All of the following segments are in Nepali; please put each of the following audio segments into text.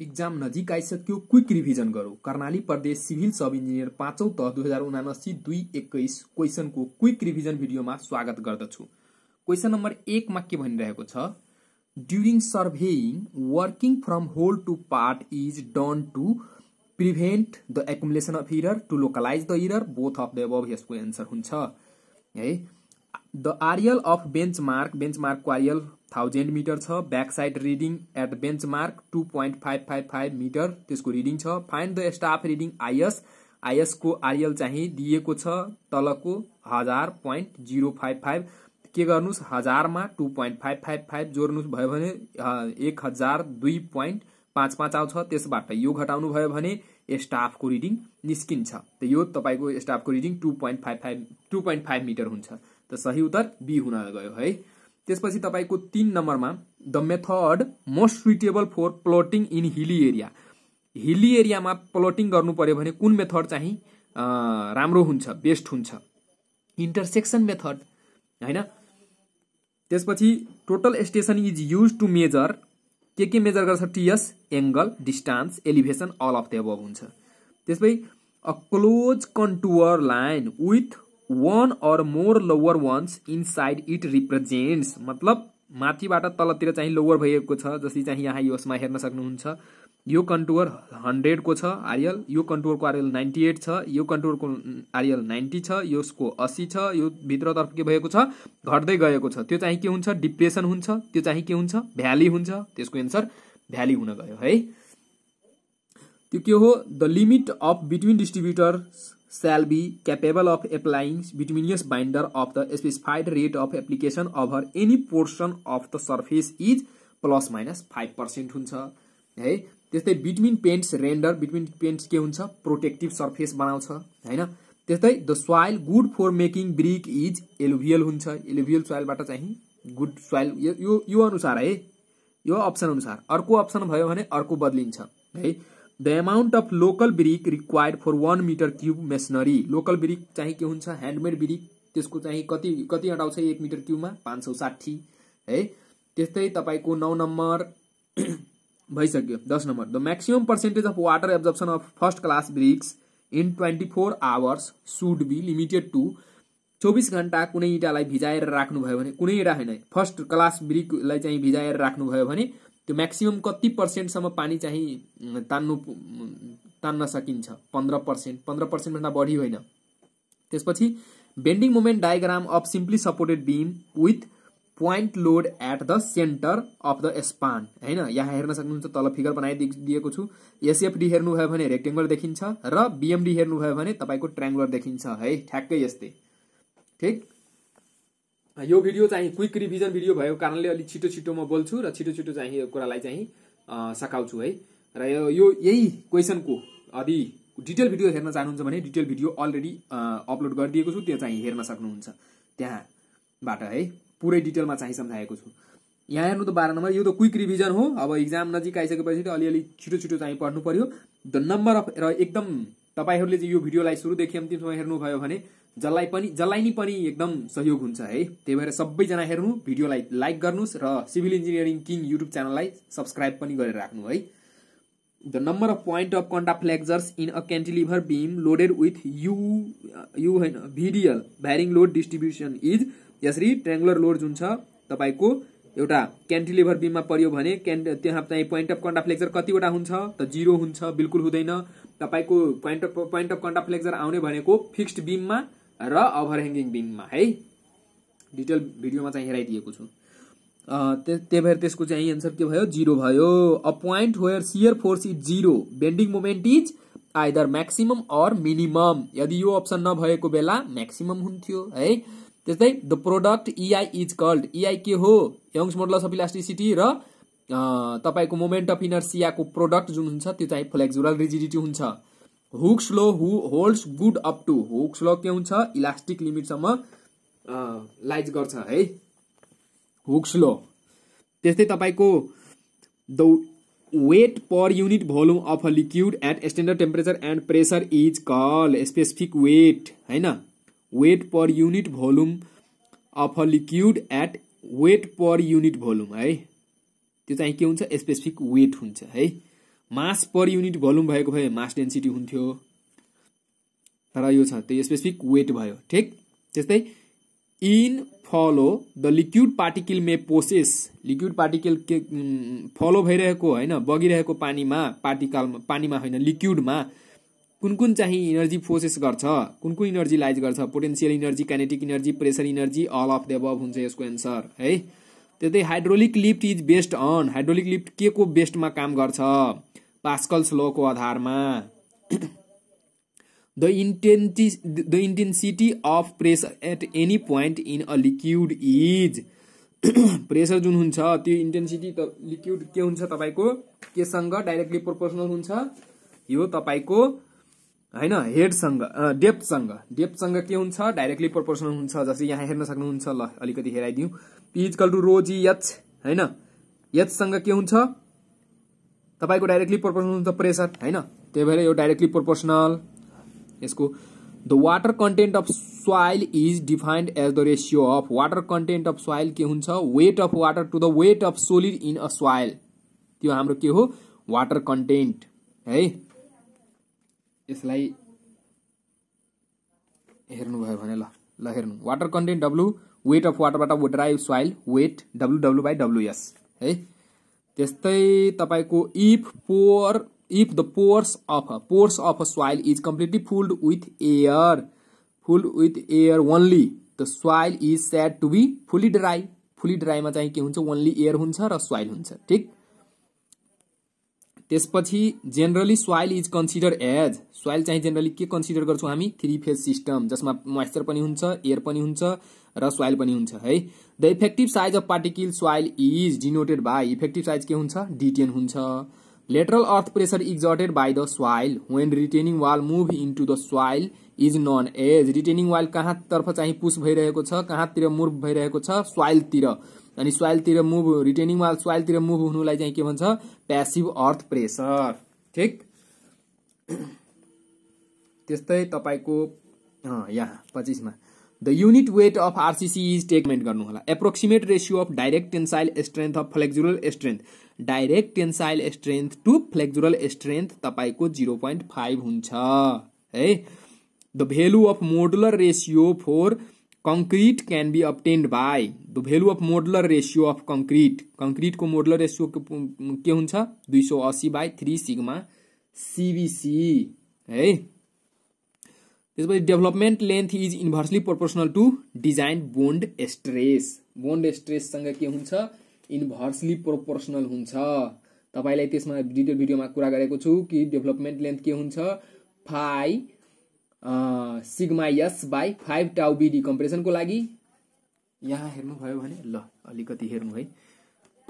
इक्जाम नजिक आइसक्यो क्विक रिभिजन गरौँ कर्णाली प्रदेश सिभिल सब इन्जिनियर पाँचौँ तह दुई हजार उनासी दुई एक्काइस क्वेसनको क्विक रिभिजन भिडियोमा स्वागत गर्दछु क्वेसन नम्बर एकमा के भनिरहेको छ during surveying working from whole to part is done to prevent the accumulation of error to localise the error both of the above यसको एन्सर हुन्छ है the RL of bench mark bench मार्कको आरियल थाउजन्ड मिटर छ back side reading at bench mark two point five five five metre त्यसको रिडिङ छ find the staff reading IS आइएसको आरियल चाहिँ दिएको छ तलको हजार पोइन्ट जिरो फाइभ फाइभ के गर्नुहोस् हजारमा two point five five five जोड्नु भयो भने एक हजार दुई पोइन्ट पाँच पाँच आउँछ त्यसबाट यो घटाउनु भयो भने स्टाफको रिडिङ निस्किन्छ यो तपाईँको स्टाफको reading two point five five two point five metre हुन्छ त सही उत्तर बी हुन गयो है त्यसपछि तपाईँको तिन नम्बरमा the method most suitable for plotting in hilly area hilly एरियामा प्लोटिङ गर्नु पर्यो भने कुन मेथड चाहिँ राम्रो हुन्छ बेस्ट हुन्छ इन्टरसेक्सन मेथड होइन त्यसपछि total station is use to measure के के मेजर गर्छ TS angle distance elevation all of the above हुन्छ त्यसपछि a close contour line with one or more lower ones inside it represents मतलब माथिबाट तलतिर चाहिँ लोवर भइएको छ जसरी चाहिँ यहाँ यसमा हेर्न सक्नुहुन्छ यो कन्टुवर हन्ड्रेडको छ आरियल यो कन्टुवरको आरियल नाइन्टी एट छ यो कन्टुवरको आरियल नाइन्टी छ यसको अस्सी छ यो भित्रतर्फ के भएको छ घट्दै गएको छ त्यो चाहिँ के हुन्छ डिप्रेसन हुन्छ त्यो चाहिँ के हुन्छ भ्याली हुन्छ त्यसको एन्सर भ्याली हुन गयो है त्यो के हो the limit of between distributors shall be capable of applying bituminous binder of the specified rate of application over any portion of the surface is plus minus five percent हुन्छ है त्यस्तै bitumen paints render bitumen paints के हुन्छ प्रोटेक्टिभ सर्फेस बनाउँछ होइन त्यस्तै the soil good for making brick is alluvial हुन्छ एलोभियल सोइलबाट चाहिँ गुड सोइल यो यो अनुसार है यो अप्सन अनुसार अर्को अप्सन भयो भने अर्को बदलिन्छ है the amount of local brick required for one metre cube masonry local brick चाहिँ के हुन्छ ह्यान्डमेड ब्रिक त्यसको चाहिँ कति कति अटाउँछ एक मिटर क्युबमा पाँच सौ साठी है त्यस्तै तपाईँको नौ नम्बर भइसक्यो दस number the maximum percentage of water absorption of first class bricks in twenty four hours should be limited to चौबिस घन्टा कुनै इँटालाई भिजाएर राख्नुभयो भने कुनै राखेन फर्स्ट क्लास ब्रिकलाई चाहिँ भिजाएर राख्नुभयो भने त्यो म्याक्सिमम् कति पर्सेन्टसम्म पानी चाहिँ तान्नु तान्न सकिन्छ पन्ध्र पर्सेन्ट पन्ध्र पर्सेन्टभन्दा बढी होइन त्यसपछि bending moment diagram of simply supported beam with point load at the centre of the span होइन यहाँ हेर्न सक्नुहुन्छ तल फिगर बनाइदिएको छु एसएफडी हेर्नुभयो भने रेक्टेङ्गुलर देखिन्छ र बिएमडी हेर्नुभयो भने तपाईँको ट्राङ्गुलर देखिन्छ है ठ्याक्कै यस्तै ठिक यो भिडियो चाहिँ क्विक रिभिजन भिडियो भएको कारणले अलिक छिटो छिटो म बोल्छु र छिटो छिटो चाहिँ यो कुरालाई चाहिँ सकाउँछु है र यो यो यही क्वेसनको अधि डिटेल भिडियो हेर्न चाहनुहुन्छ भने डिटेल भिडियो अलरेडी अपलोड गरिदिएको छु त्यो चाहिँ हेर्न सक्नुहुन्छ त्यहाँबाट है पुरै डिटेलमा चाहिँ सम्झाएको छु यहाँ हेर्नु त बाह्र नम्बर यो त क्विक रिभिजन हो अब इक्जाम नजिक आइसकेपछि त अलिअलि छिटो छिटो चाहिँ पढ्नु पर्यो द नम्बर अफ र एकदम तपाईँहरूले चाहिँ यो भिडियोलाई सुरुदेखि अन्तिमसम्म हेर्नुभयो भने जसलाई पनि जसलाई नि पनि एकदम सहयोग हुन्छ है त्यही भएर सबैजना हेर्नु भिडियोलाई लाइक गर्नुहोस् र सिभिल इन्जिनियरिङ किङ युट्युब च्यानललाई सब्सक्राइब पनि गरेर राख्नु है the number of point of contraflexures in a cantilever beam loaded with U U होइन भिडियल भ्यारिङ लोड डिस्ट्रिब्युसन इज यसरी ट्रेङ्गुलर लोड जुन छ तपाईँको एउटा क्यान्टिलिभर बिममा पर्यो भने क्यान् त्यहाँ चाहिँ पोइन्ट अफ कन्डा फ्लेक्जर कतिवटा हुन्छ त जिरो हुन्छ बिल्कुल हुँदैन तपाईँको point of point of contraflexure आउने भनेको फिक्स्ड बिममा र ह्याङ्गिङ बिङमा है डिटेल भिडियोमा चाहिँ हेराइदिएको छु त्यही भएर त्यसको चाहिँ एन्सर के भयो जिरो भयो a point where shear force is zero bending moment is either maximum or minimum यदि यो अप्सन नभएको बेला म्याक्सिमम हुन्थ्यो है त्यस्तै the product EI is called EI के हो यङ्स मोडल अफ इलास्टिसिटी र तपाईँको मोमेन्ट अफ इनर्सियाको प्रोडक्ट जुन हुन्छ त्यो चाहिँ फ्लेक्जुरल रिजिडिटी हुन्छ हुक्स लो हु holds good up to Hooke's law के हुन्छ इलास्टिक लिमिटसम्म लाइज गर्छ है हुक्स लो त्यस्तै तपाईँको the weight per unit volume of a liquid at standard temperature and pressure is call specific weight होइन weight per unit volume of a liquid at weight per unit volume है त्यो चाहिँ के हुन्छ स्पेसिफिक वेट हुन्छ है मास पर युनिट भोल्युम भएको भए मास डेन्सिटी हुन्थ्यो तर यो छ त्यो स्पेसिफिक वेट भयो ठिक त्यस्तै in flow the liquid particle may possess liquid particle के फलो भइरहेको होइन बगिरहेको पानीमा पार्टिकल पानीमा होइन लिक्विडमा कुन कुन चाहिँ इनर्जी फोसेस गर्छ कुन कुन इनर्जी लाइज गर्छ potential energy kinetic energy pressure energy all of the above हुन्छ यसको एन्सर है त्यस्तै hydraulic lift is based on hydraulic lift के को बेस्टमा काम गर्छ पास्कल्स लोको आधारमा द इन्टेन्टी the intensity of pressure at any point in a liquid is pressure जुन हुन्छ त्यो इन्टेन्सिटी त लिक्विड के हुन्छ तपाईँको केसँग डाइरेक्टली प्रोपोर्सनल हुन्छ यो तपाईँको होइन हेडसँग डेप्थसँग डेप्थसँग के हुन्छ डाइरेक्टली प्रपोर्सनल हुन्छ जस्तै यहाँ हेर्न सक्नुहुन्छ ल अलिकति हेराइदिउँ इजकल टु रोजी यच होइन यचसँग के हुन्छ तपाईँको डाइरेक्टली प्रपोर्सनल हुन्छ प्रेसर होइन त्यही भएर यो डाइरेक्टली प्रपोर्सनल यसको the water content of soil is defined as the ratio of water content of soil के हुन्छ weight of water to the weight of solid in a soil त्यो हाम्रो के हो वाटर कन्टेन्ट है यसलाई हेर्नुभयो भने ल ल हेर्नु water content W weight of वाटरबाट dry soil weight W W by WS है त्यस्तै तपाईँको if pore if the pores of pores of soil is completely filled with air filled with air only the soil is said to be fully dry fully ड्राईमा चाहिँ के हुन्छ ओन्ली एयर हुन्छ र सोइल हुन्छ ठिक त्यसपछि generally soil is consider as soil चाहिँ जेनरली के कन्सिडर गर्छौँ हामी थ्री फेज सिस्टम जसमा मोइस्चर पनि हुन्छ एयर पनि हुन्छ र सोइल पनि हुन्छ है the effective size of particle soil is denoted by effective size के हुन्छ डिटेन हुन्छ lateral earth pressure exerted by the soil when retaining wall move in into the soil is known as retaining wall कहाँतर्फ चाहिँ पुस भइरहेको छ कहाँतिर मुभ भइरहेको छ सोइलतिर अनि सोइलतिर मुभ रिटेनिङ वाल सोइलतिर मुभ हुनुलाई चाहिँ के भन्छ प्यासिभ अर्थ प्रेसर ठिक त्यस्तै तपाईँको यहाँ पच्चिसमा the unit weight of RCC is टेकमेन्ट गर्नुहोला approximate ratio of direct tensile strength of flexural strength direct tensile strength to flexural strength तपाईँको जिरो पोइन्ट फाइभ हुन्छ है the value of modular ratio for concrete can be obtained by the value of modular ratio of concrete कङ्क्रिटको मोडलर रेसियो के हुन्छ दुई सौ अस्सी बाई थ्री सिग्मा सिबिसी है त्यसपछि development length is inversely proportional to design bond stress bond स्ट्रेससँग के हुन्छ इन्भर्सली प्रोपोर्सनल हुन्छ तपाईँलाई त्यसमा डिटेल भिडियोमा कुरा गरेको छु कि डेभलपमेन्ट लेन्थ के हुन्छ five sigma S by five tau BD कम्प्रेसनको लागि यहाँ हेर्नुभयो भने ल अलिकति हेर्नु है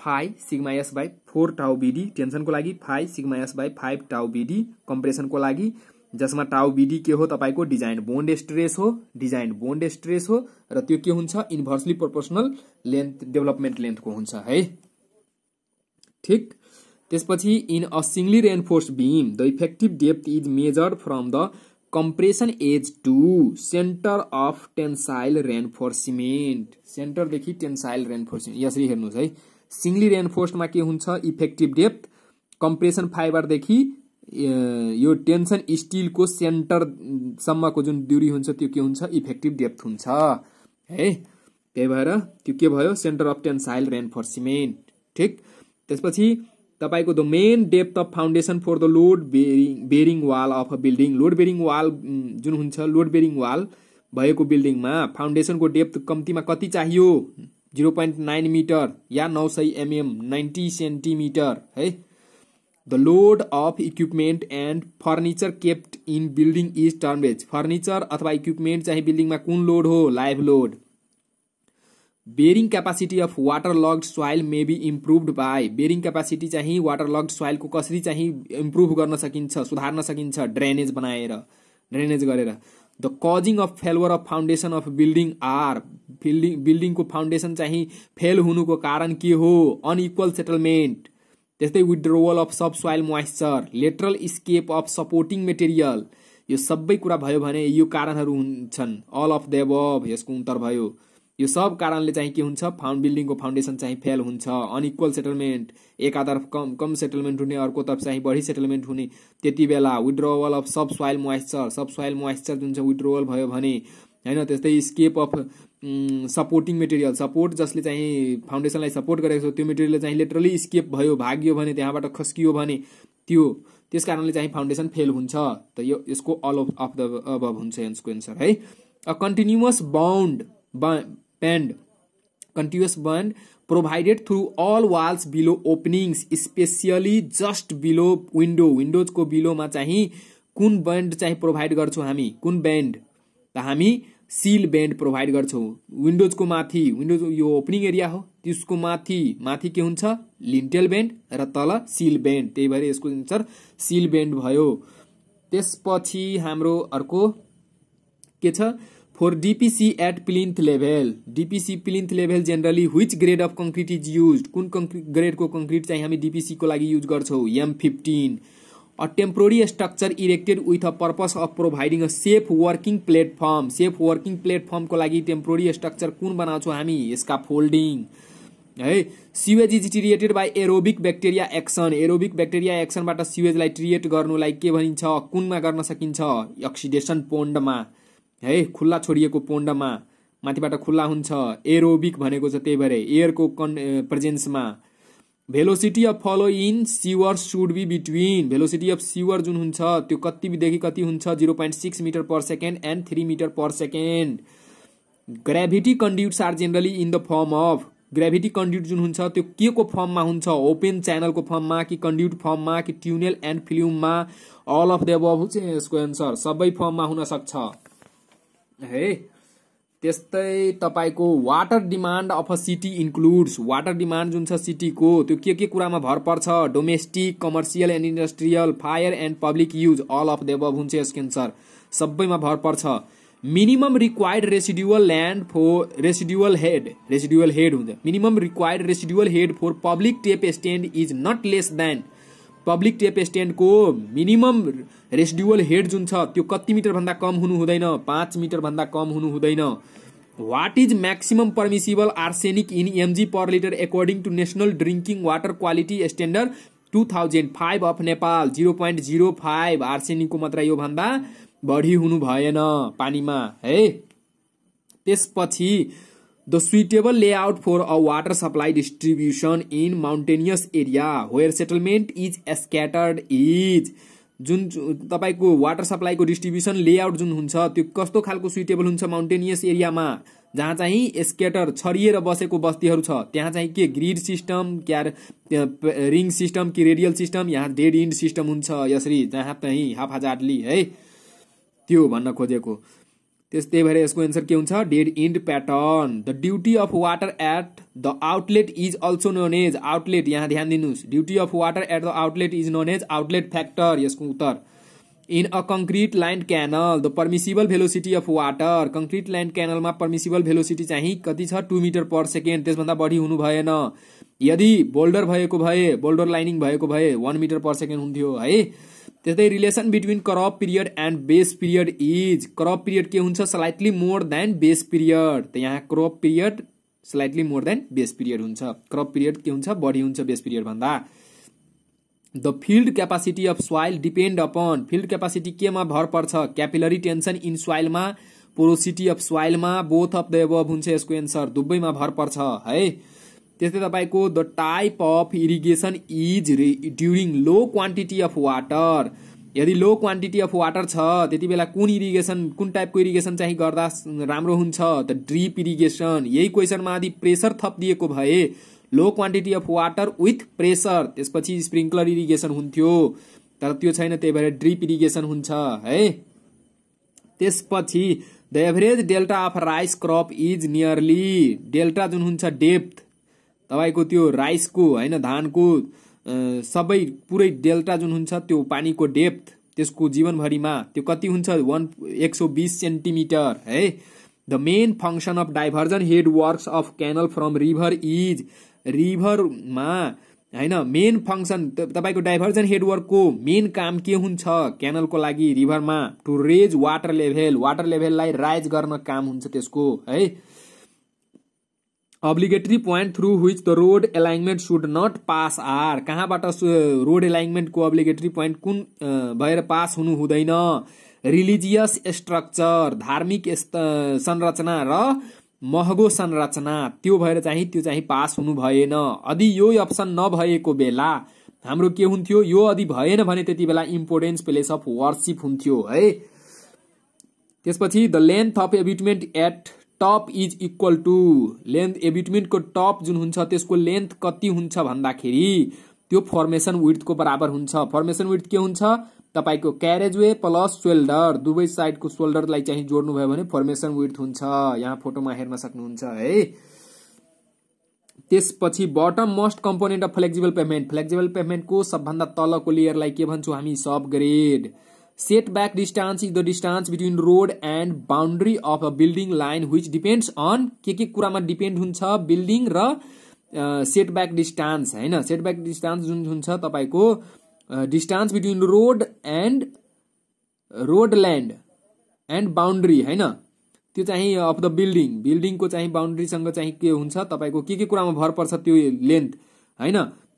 phi sigma S by four tau BD टेन्सनको लागि phi sigma S by five tau BD कम्प्रेसनको लागि जसमा टाउ बिडी के हो तपाईँको डिजाइन बोन्ड स्ट्रेस हो डिजाइन बोन्ड स्ट्रेस हो र त्यो के हुन्छ इन्भर्सली प्रोपोर्सनल लेन्थ डेभलपमेन्ट लेन्थको हुन्छ है ठिक त्यसपछि in a singly reinforce beam the effective depth is measured from the compression edge to centre of tensile reinforcement सेन्टरदेखि टेन्साइल रेन्फोर्सिमेन्ट यसरी हेर्नुहोस् है सिङ्गली रेन्फोर्समा के हुन्छ इफेक्टिभ डेप्थ कम्प्रेसन फाइबरदेखि यो टेन्सन स्टिलको सेन्टरसम्मको जुन दुरी हुन्छ त्यो के हुन्छ इफेक्टिभ डेप्थ हुन्छ है त्यही भएर त्यो के भयो सेन्टर अफ टेन्साइल रेनफोर्सिमेन्ट ठिक त्यसपछि तपाईँको the mean depth of foundation for the load bearing bearing wall of a building load bearing wall जुन हुन्छ लोड बेरिङ वाल भएको बिल्डिङमा फाउन्डेसनको डेप्थ कम्तीमा कति चाहियो जिरो पोइन्ट नाइन मिटर या नौ सय एमएम नाइन्टी सेन्टिमिटर है the load of equipment and furniture kept in building is termed furniture अथवा इक्विपमेन्ट चाहिँ बिल्डिङमा कुन लोड हो live load bearing capacity of water logged soil may be improved by bearing capacity चाहिँ वाटर लग्ड सोइलको कसरी चाहिँ इम्प्रुभ गर्न सकिन्छ सुधार्न सकिन्छ ड्रेनेज बनाएर ड्रेनेज गरेर the causing of failure of foundation of building are building बिल्डिङको फाउन्डेसन चाहिँ फेल हुनुको कारण के हो अनइक्वल सेटलमेन्ट त्यस्तै withdrawal of sub soil moisture lateral escape of supporting material यो सबै कुरा भयो भने यो कारणहरू हुन्छन् अल अफ देव यसको उत्तर भयो यो सब कारणले चाहिँ के हुन्छ फाउन्ड बिल्डिङको फाउन्डेसन चाहिँ फेल हुन्छ अनइक्वल सेटलमेन्ट एकातर्फ कम कम सेटलमेन्ट हुने अर्कोतर्फ चाहिँ बढी सेटलमेन्ट हुने त्यति बेला withdrawal of sub soil moisture sub soil moisture जुन चाहिँ विड्रोवल भयो भने होइन त्यस्तै escape of supporting material support जसले चाहिँ फाउन्डेसनलाई सपोर्ट गरेको छ त्यो मेटेरियल चाहिँ लिटरली स्केप भयो भाग्यो भने त्यहाँबाट खस्कियो भने त्यो त्यस कारणले चाहिँ फाउन्डेसन फेल हुन्छ त यो यसको अल अफ द अब हुन्छ यसको एन्सर है a continuous band band continuous band provided through all walls below openings especially just below window windows को बिलोमा चाहिँ कुन ब्यान्ड चाहिँ प्रोभाइड गर्छौँ हामी कुन ब्यान्ड त हामी सिल ब्यान्ड प्रोभाइड गर्छौँ विन्डोजको माथि विन्डोज यो ओपनिङ एरिया हो त्यसको माथि माथि के हुन्छ लिन्टेल ब्यान्ड र तल सिल ब्यान्ड त्यही भएर यसको एन्सर सिल ब्यान्ड भयो त्यसपछि हाम्रो अर्को के छ for DPC at plinth level DPC plinth level generally which grade of concrete is used कुन grade को concrete चाहिँ हामी DPC को लागि use गर्छौँ M15 a temporary structure erected with a purpose of providing a safe working platform safe working platform को लागि temporary structure कुन बनाउँछौँ हामी यसका folding है sewage is treated by aerobic bacteria action aerobic bacteria एक्सनबाट सिवेजलाई ट्रिएट गर्नुलाई के भनिन्छ कुनमा गर्न oxidation pond पोन्डमा है खुल्ला छोडिएको पोन्डमा माथिबाट खुल्ला हुन्छ एरोबिक भनेको छ त्यही भएर एयरको कन् प्रेजेन्समा velocity of flow in sewer should be between velocity of sewer जुन हुन्छ त्यो कतिदेखि कति हुन्छ zero point six metre per second and three metre per second gravity conduits are generally in the form of gravity conduit जुन हुन्छ त्यो के को फर्ममा हुन्छ ओपन च्यानलको फर्ममा कि कन्ड्युट फर्ममा कि ट्युनेल एन्ड फिल्ममा अल अफ द अबभ चाहिँ यसको एन्सर सबै फर्ममा हुनसक्छ है त्यस्तै तपाईँको water demand of a city includes water demand जुन छ सिटीको त्यो के के कुरामा भर पर्छ domestic commercial and industrial fire and public use all of देव हुन्छ यसको एन्सर सबैमा भर पर्छ minimum required residual land for residual head residual head हुन्छ minimum required residual head for public tape stand is not less than public tap स्ट्यान्डको मिनिमम रेसिडुअल हेड जुन छ त्यो कति मिटरभन्दा कम हुनु हुँदैन पाँच मिटरभन्दा कम हुनु हुँदैन what is maximum permissible arsenic in mg per litre according to national drinking water quality standard two thousand five of Nepal zero point zero five आर्सेनिकको मात्रा योभन्दा बढी हुनु भएन पानीमा है त्यसपछि the suitable layout for a water supply distribution in mountainous area where settlement is scattered is जुन तपाईँको वाटर सप्लाईको डिस्ट्रिब्युसन लेआउट जुन हुन्छ त्यो कस्तो खालको सुइटेबल हुन्छ माउन्टेनियस एरियामा जहाँ चाहिँ स्केटर छरिएर बसेको बस्तीहरू छ त्यहाँ चाहिँ के ग्रिड सिस्टम क्या रिङ सिस्टम कि रेडियल सिस्टम यहाँ डेड इन्ड सिस्टम हुन्छ यसरी जहाँ चाहिँ हाफ हजारली है त्यो भन्न खोजेको त्यस्तै भएर यसको एन्सर के हुन्छ dead end pattern the duty of water at the outlet is also known as outlet यहाँ ध्यान दिनुहोस् duty of water at the outlet is known as outlet factor यसको उत्तर in a concrete lined canal the permissible velocity of water concrete lined क्यानलमा पर्मिसिबल भेलोसिटी चाहिँ कति छ टू मिटर पर सेकेन्ड त्यसभन्दा बढी हुनु भएन यदि बोल्डर भएको भए बोल्डर लाइनिङ भएको भए वान मिटर पर सेकेन्ड हुन्थ्यो है त्यस्तै relation between crop period and base period is crop period के हुन्छ slightly more than base period त यहाँ crop period slightly more than base period हुन्छ क्रप पिरियड के हुन्छ बढी हुन्छ बेस पिरियड भन्दा the field capacity of soil depend upon field capacity केमा भर पर्छ क्यापिलरी टेन्सन इन सोइलमा पोरोसिटी अफ सोइलमा बोथ अफ द एभ हुन्छ यसको एन्सर दुबईमा भर पर्छ है त्यस्तै तपाईँको the type of irrigation is during low quantity of water यदि लो क्वान्टिटी अफ वाटर छ त्यति बेला कुन इरिगेसन कुन टाइपको इरिगेसन चाहिँ गर्दा राम्रो हुन्छ त ड्रिप इरिगेसन यही क्वेसनमा आदि प्रेसर थपिदिएको भए low quantity of water with pressure त्यसपछि स्प्रिङ्कलर इरिगेसन हुन्थ्यो तर त्यो छैन त्यही भएर ड्रिप इरिगेसन हुन्छ है त्यसपछि the average delta of rice crop is nearly delta जुन हुन्छ डेप्थ तपाईँको त्यो राइसको होइन धानको सबै पुरै डेल्टा जुन हुन्छ त्यो पानीको डेप्थ त्यसको जीवनभरिमा त्यो कति हुन्छ वान एक सौ बिस सेन्टिमिटर है the main function of diversion head works of canal from river is रिभरमा होइन मेन फङ्सन तपाईँको डाइभर्जन हेडवर्कको मेन काम के हुन्छ क्यानलको लागि रिभरमा to raise water level water लेभललाई राइज गर्न काम हुन्छ त्यसको है obligatory point through which the road alignment should not pass are कहाँबाट रोड एलाइनमेन्टको अब्लिगेटरी पोइन्ट कुन भएर पास हुनु हुँदैन रिलिजियस स्ट्रक्चर धार्मिक संरचना र महँगो संरचना त्यो भएर चाहिँ त्यो चाहिँ पास हुनु भएन अधि यो अप्सन नभएको बेला हाम्रो के हुन्थ्यो यो अधि भएन भने त्यति बेला इम्पोर्टेन्स प्लेस अफ वर्सिप हुन्थ्यो है त्यसपछि the length of abutment at top is equal to length एबिटमेन्टको टप जुन हुन्छ त्यसको लेन्थ कति हुन्छ भन्दाखेरि त्यो फर्मेसन विथको बराबर हुन्छ फर्मेसन विथ के हुन्छ तपाईँको क्यारेज वे प्लस सोल्डर दुवै साइडको सोल्डरलाई चाहिँ जोड्नुभयो भने फर्मेसन विथ हुन्छ यहाँ फोटोमा हेर्न सक्नुहुन्छ है त्यसपछि bottom most component of flexible pavement flexible पेमेन्टको सबभन्दा तलको लेयरलाई के भन्छौँ हामी sub grade set back distance is the distance between road and boundary of a building line which depends on के के कुरामा डिपेन्ड हुन्छ बिल्डिङ र सेट ब्याक डिस्टान्स होइन सेट ब्याक डिस्टान्स जुन हुन्छ तपाईँको distance between road and land and boundary होइन त्यो चाहिँ अफ द बिल्डिङ बिल्डिङको चाहिँ बााउन्ड्रीसँग चाहिँ के हुन्छ तपाईँको के के कुरामा भर पर्छ त्यो लेन्थ होइन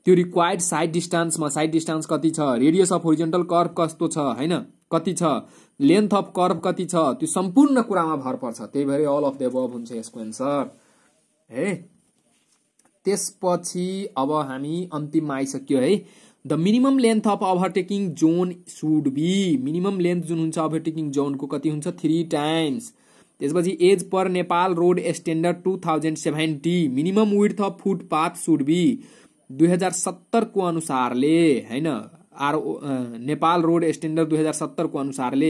त्यो रिक्वायर्ड साइड डिस्टान्समा साइड डिस्टान्स कति छ रेडियस अफ होरिजेन्टल कर्भ कस्तो छ होइन कति छ लेन्थ अफ कर्भ कति छ त्यो सम्पूर्ण कुरामा भर पर्छ त्यही भएर अल अफ द एबभ हुन्छ यसको एन्सर है त्यसपछि अब हामी अन्तिममा आइसक्यो है the minimum length of overtaking zone should be minimum length जुन हुन्छ ओभरटेकिङ जोनको कति हुन्छ थ्री टाइम्स त्यसपछि as per Nepal road standard two thousand seventy minimum width of footpath should be दुई हजार सत्तरको अनुसारले होइन आरओ नेपाल रोड स्ट्यान्डर्ड दुई हजार सत्तरको अनुसारले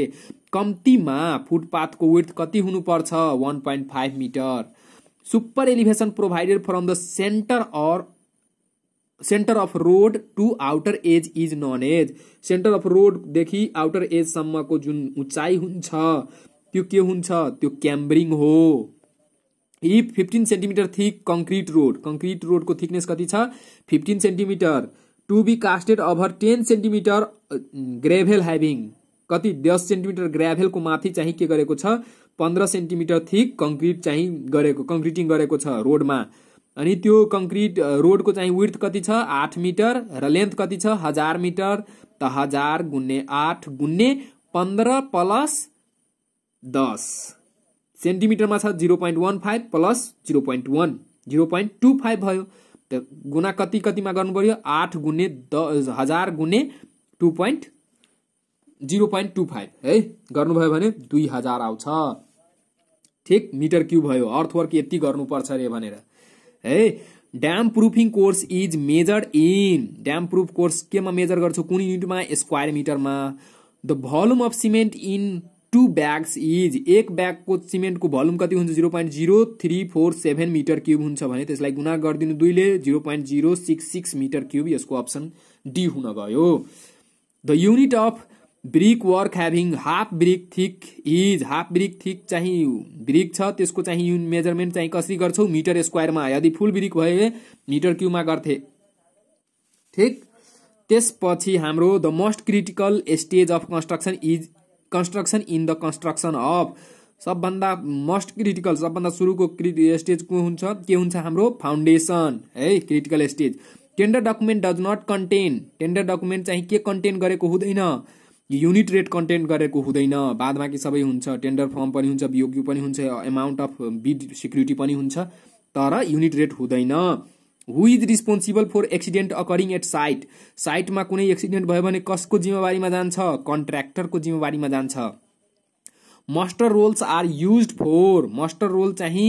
कम्तीमा फुटपाथको विर्थ कति हुनुपर्छ one point five metre super elevation provided from the centre or centre of road to outer edge is known as centre of रोडदेखि आउटर एजसम्मको जुन उचाइ हुन्छ त्यो के हुन्छ त्यो क्याम्ब्रिङ हो if fifteen centimetre thick concrete road concrete रोडको थिकनेस कति छ fifteen centimetre to be casted over ten centimetre gravel having कति दस सेन्टिमिटर ग्राभेलको माथि चाहिँ के गरेको छ पन्ध्र सेन्टिमिटर थिक कङ्क्रिट चाहिँ गरेको कङ्क्रिटिङ गरेको छ रोडमा अनि त्यो कङ्क्रिट रोडको uh, चाहिँ विर्थ कति छ आठ मिटर र लेन्थ कति छ हजार मिटर त हजार गुन्ने आठ गुन्ने पन्ध्र प्लस दस सेन्टिमिटरमा छ zero point one five plus zero point one zero point two five भयो त गुना कति कतिमा गर्नु पऱ्यो आठ गुने द हजार गुने two point zero point two five है गर्नुभयो भने दुई हजार आउँछ ठिक मिटर क्युब भयो अर्थवर्क यति गर्नुपर्छ अरे भनेर है damp proofing course is measured in damp proof course केमा मेजर गर्छौ कुन युनिटमा स्क्वायर मिटरमा the volume of cement in two bags is एक ब्यागको सिमेन्टको भल्युम कति हुन्छ zero point zero three four seven metre cube हुन्छ भने त्यसलाई गुना गरिदिनु दुईले zero point zero six six metre cube यसको अप्सन डी हुन गयो the unit of brick work having half brick thick is half brick thick चाहिँ ब्रिक छ त्यसको चाहिँ युन मेजरमेन्ट चाहिँ कसरी गर्छौ मिटर स्क्वायरमा यदि फुल ब्रिक भए मिटर क्युबमा गर्थे ठिक त्यसपछि हाम्रो the most critical stage of construction is construction in the construction of सबभन्दा मोस्ट क्रिटिकल सबभन्दा सुरुको क्रि स्टेज को हुन्छ के हुन्छ हाम्रो फाउन्डेसन है critical stage tender document does not contain tender document चाहिँ के कन्टेन्ट गरेको हुँदैन युनिट रेट कन्टेन्ट गरेको हुँदैन बादमा कि सबै हुन्छ टेन्डर फर्म पनि हुन्छ बिओक्यू पनि हुन्छ एमाउन्ट अफ बिड सिक्युरिटी पनि हुन्छ तर युनिट रेट हुँदैन who is responsible for accident occurring at site साइटमा कुनै एक्सिडेन्ट भयो भने कसको जिम्मेवारीमा जान्छ कन्ट्र्याक्टरको जिम्मेवारीमा जान्छ muster rolls are used for muster roll चाहिँ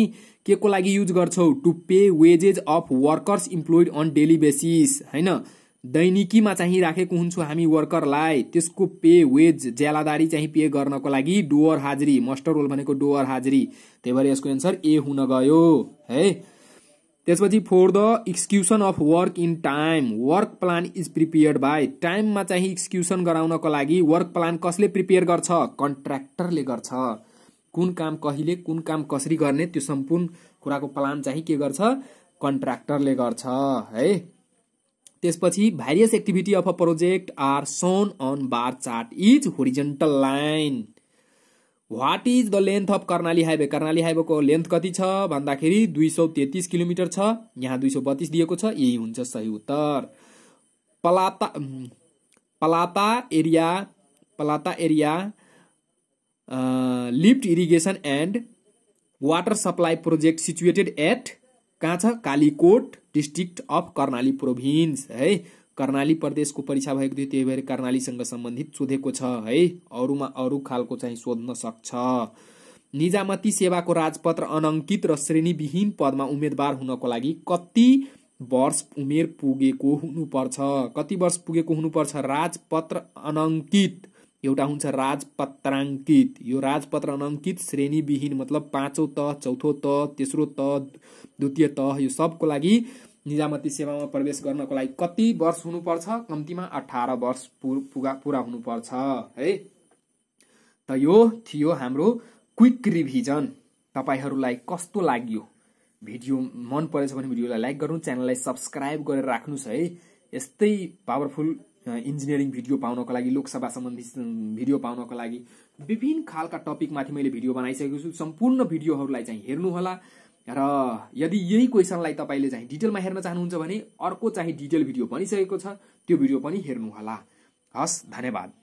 के को लागि युज गर्छौ to pay wages of workers employed on daily basis होइन दैनिकीमा चाहिँ राखेको हुन्छु हामी वर्करलाई त्यसको पे वेज ज्यालादारी चाहिँ पे गर्नको लागि डोअर हाजिरी मस्टर रोल भनेको डोअर हाजिरी त्यही भएर यसको एन्सर ए हुन गयो है त्यसपछि for the execution of work in time work plan is prepare by टाइममा चाहिँ एक्सक्युसन गराउनको लागि वर्क प्लान कसले प्रिपेयर गर्छ कन्ट्र्याक्टरले गर्छ कुन काम कहिले कुन काम कसरी गर्ने त्यो सम्पूर्ण कुराको प्लान चाहिँ के गर्छ कन्ट्र्याक्टरले गर्छ है त्यसपछि various activity of a project are shown on bar chart is horizontal line what is the length of Karnali highway Karnali हाइवेको लेन्थ कति छ भन्दाखेरि दुई सौ तेत्तिस किलोमिटर छ यहाँ दुई सौ बत्तिस दिएको छ यही हुन्छ सही उत्तर Palata Palata area Palata area lift irrigation and water supply project situated at कहाँ छ Kalikot district of Karnali province है कर्णाली प्रदेशको परीक्षा भएको थियो त्यही भएर कर्णालीसँग सम्बन्धित सोधेको छ है अरूमा अरू खालको चाहिँ सोध्न सक्छ निजामती सेवाको राजपत्र अनङ्कित र श्रेणीविहीन पदमा उम्मेदवार हुनको लागि कति वर्ष उमेर पुगेको हुनुपर्छ कति वर्ष पुगेको हुनुपर्छ राजपत्र अनङ्कित एउटा हुन्छ राजपत्राङ्कित यो राजपत्र अनङ्कित श्रेणीविहीन मतलब पाँचौँ तह चौथो तह तेस्रो तह द्वितीय तह यो सबको लागि निजामती सेवामा प्रवेश गर्नको लागि कति वर्ष हुनुपर्छ कम्तीमा अठार वर्ष पुगा पुरा हुनुपर्छ है त यो थियो हाम्रो क्विक रिभिजन तपाईँहरूलाई कस्तो लाग्यो भिडियो मन परेछ भने भिडियोलाई लाइक गर्नु च्यानललाई सब्सक्राइब गरेर राख्नुहोस् है यस्तै पावरफुल इन्जिनियरिङ भिडियो पाउनको लागि लोकसभा सम्बन्धी भिडियो पाउनको लागि विभिन्न खालका टपिकमाथि मैले भिडियो बनाइसकेको छु सम्पूर्ण भिडियोहरूलाई चाहिँ हेर्नुहोला र यदि यही क्वेसनलाई तपाईँले चाहिँ डिटेलमा हेर्न चाहनुहुन्छ भने अर्को चाहिँ डिटेल भिडियो बनिसकेको छ त्यो भिडियो पनि हेर्नुहोला हस् धन्यवाद